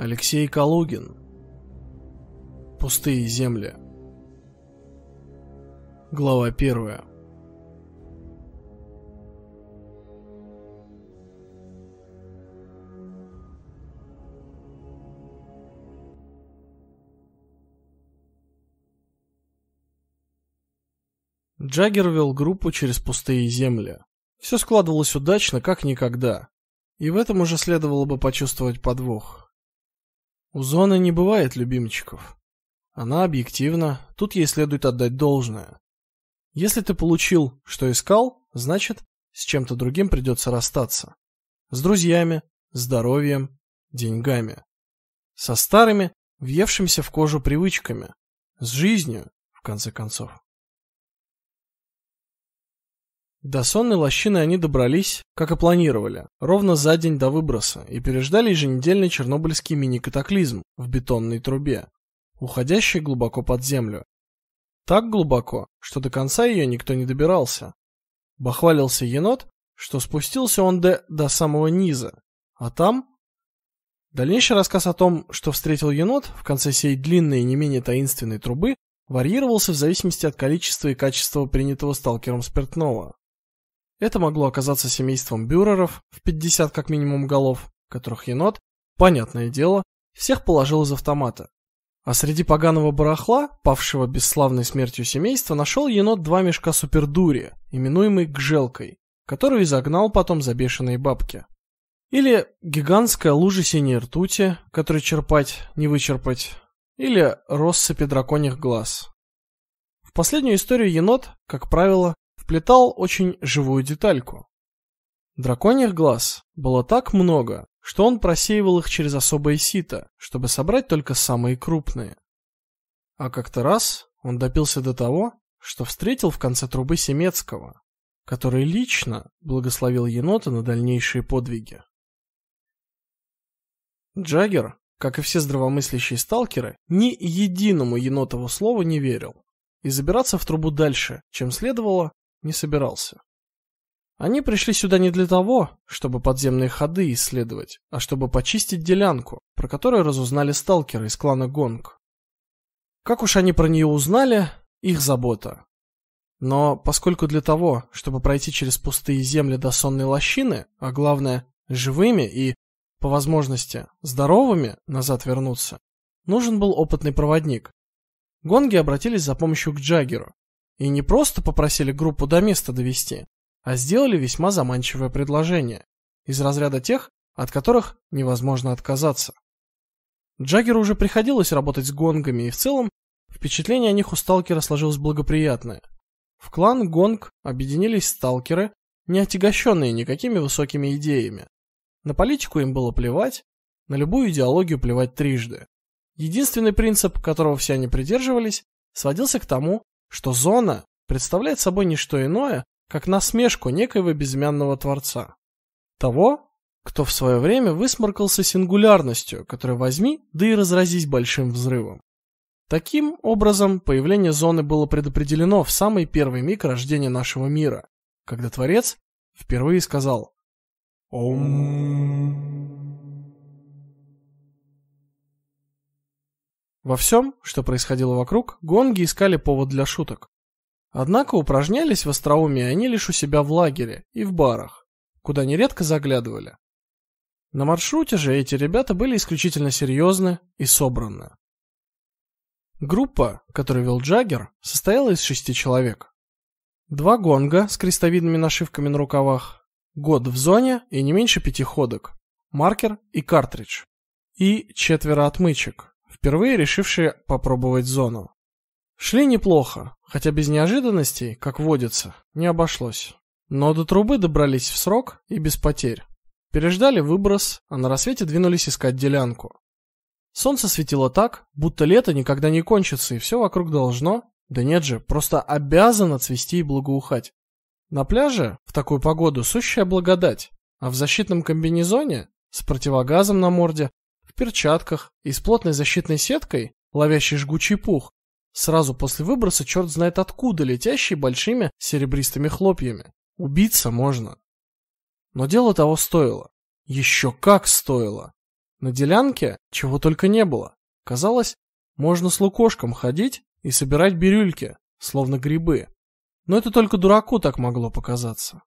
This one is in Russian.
Алексей Калугин. Пустые земли. Глава первая. Джаггер вел группу через пустые земли. Все складывалось удачно, как никогда. И в этом уже следовало бы почувствовать подвох. У Зоны не бывает любимчиков. Она объективна, тут ей следует отдать должное. Если ты получил, что искал, значит, с чем-то другим придется расстаться. С друзьями, здоровьем, деньгами. Со старыми, въевшимися в кожу привычками. С жизнью, в конце концов. До сонной лощины они добрались, как и планировали, ровно за день до выброса и переждали еженедельный чернобыльский мини-катаклизм в бетонной трубе, уходящей глубоко под землю. Так глубоко, что до конца ее никто не добирался. Бахвалился енот, что спустился он до, до самого низа, а там... Дальнейший рассказ о том, что встретил енот в конце сей длинной и не менее таинственной трубы, варьировался в зависимости от количества и качества принятого сталкером спиртного. Это могло оказаться семейством бюреров в 50 как минимум голов, которых енот, понятное дело, всех положил из автомата. А среди поганого барахла, павшего бесславной смертью семейства, нашел енот два мешка супердури, именуемый гжелкой, которую загнал потом за бешеные бабки. Или гигантская лужа синей ртути, которую черпать, не вычерпать, или россыпи драконьих глаз. В последнюю историю енот, как правило, вплетал очень живую детальку. Драконьих глаз было так много, что он просеивал их через особое сито, чтобы собрать только самые крупные. А как-то раз он допился до того, что встретил в конце трубы Семецкого, который лично благословил енота на дальнейшие подвиги. Джаггер, как и все здравомыслящие сталкеры, ни единому енотову слову не верил и забираться в трубу дальше, чем следовало, не собирался. Они пришли сюда не для того, чтобы подземные ходы исследовать, а чтобы почистить делянку, про которую разузнали сталкеры из клана Гонг. Как уж они про нее узнали, их забота. Но поскольку для того, чтобы пройти через пустые земли до сонной лощины, а главное, живыми и, по возможности, здоровыми назад вернуться, нужен был опытный проводник. Гонги обратились за помощью к Джаггеру, и не просто попросили группу до места довести, а сделали весьма заманчивое предложение из разряда тех, от которых невозможно отказаться. Джаггеру уже приходилось работать с гонгами, и в целом впечатление о них у сталкера сложилось благоприятное. В клан гонг объединились сталкеры, не отягощенные никакими высокими идеями. На политику им было плевать, на любую идеологию плевать трижды. Единственный принцип, которого все они придерживались, сводился к тому, что зона представляет собой не что иное, как насмешку некоего безымянного творца, того, кто в свое время высморкался сингулярностью, которую возьми, да и разразись большим взрывом. Таким образом, появление зоны было предопределено в самый первый миг рождения нашего мира, когда творец впервые сказал: "Ом" Во всем, что происходило вокруг, гонги искали повод для шуток. Однако упражнялись в остроумии они лишь у себя в лагере и в барах, куда нередко заглядывали. На маршруте же эти ребята были исключительно серьезны и собраны. Группа, которую вел Джаггер, состояла из шести человек. Два гонга с крестовидными нашивками на рукавах, год в зоне и не меньше пяти ходок, маркер и картридж, и четверо отмычек, впервые решившие попробовать зону. Шли неплохо, хотя без неожиданностей, как водится, не обошлось. Но до трубы добрались в срок и без потерь. Переждали выброс, а на рассвете двинулись искать делянку. Солнце светило так, будто лето никогда не кончится и все вокруг должно, да нет же, просто обязано цвести и благоухать. На пляже в такую погоду сущая благодать, а в защитном комбинезоне с противогазом на морде перчатках и с плотной защитной сеткой, ловящей жгучий пух, сразу после выброса черт знает откуда летящий большими серебристыми хлопьями. Убиться можно. Но дело того стоило. Еще как стоило. На делянке чего только не было. Казалось, можно с лукошком ходить и собирать бирюльки, словно грибы. Но это только дураку так могло показаться.